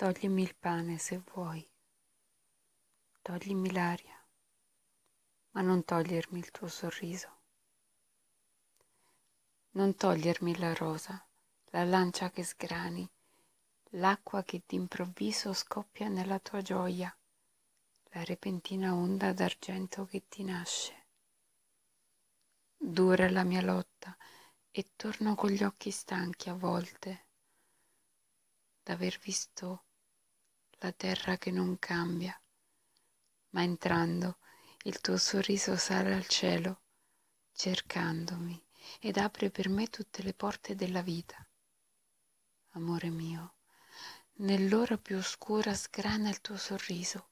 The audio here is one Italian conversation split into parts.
Toglimi il pane se vuoi, toglimi l'aria, ma non togliermi il tuo sorriso. Non togliermi la rosa, la lancia che sgrani, l'acqua che d'improvviso scoppia nella tua gioia, la repentina onda d'argento che ti nasce. Dura la mia lotta e torno con gli occhi stanchi a volte d'aver visto la terra che non cambia. Ma entrando, il tuo sorriso sale al cielo, cercandomi, ed apre per me tutte le porte della vita. Amore mio, nell'ora più oscura sgrana il tuo sorriso.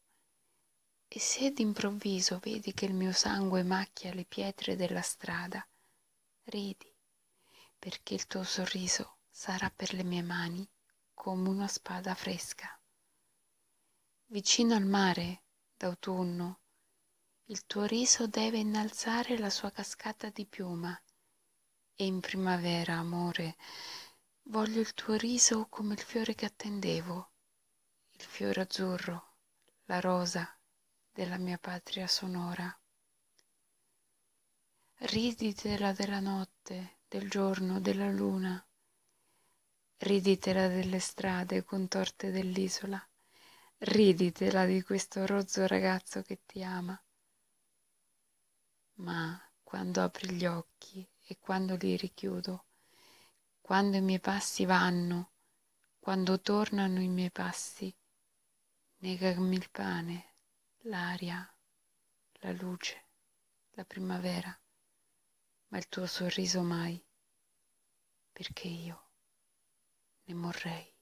E se d'improvviso vedi che il mio sangue macchia le pietre della strada, ridi, perché il tuo sorriso sarà per le mie mani come una spada fresca vicino al mare d'autunno il tuo riso deve innalzare la sua cascata di piuma e in primavera amore voglio il tuo riso come il fiore che attendevo il fiore azzurro la rosa della mia patria sonora riditela della notte del giorno della luna riditela delle strade contorte dell'isola riditela di questo rozzo ragazzo che ti ama. Ma quando apri gli occhi e quando li richiudo, quando i miei passi vanno, quando tornano i miei passi, negami il pane, l'aria, la luce, la primavera, ma il tuo sorriso mai, perché io ne morrei.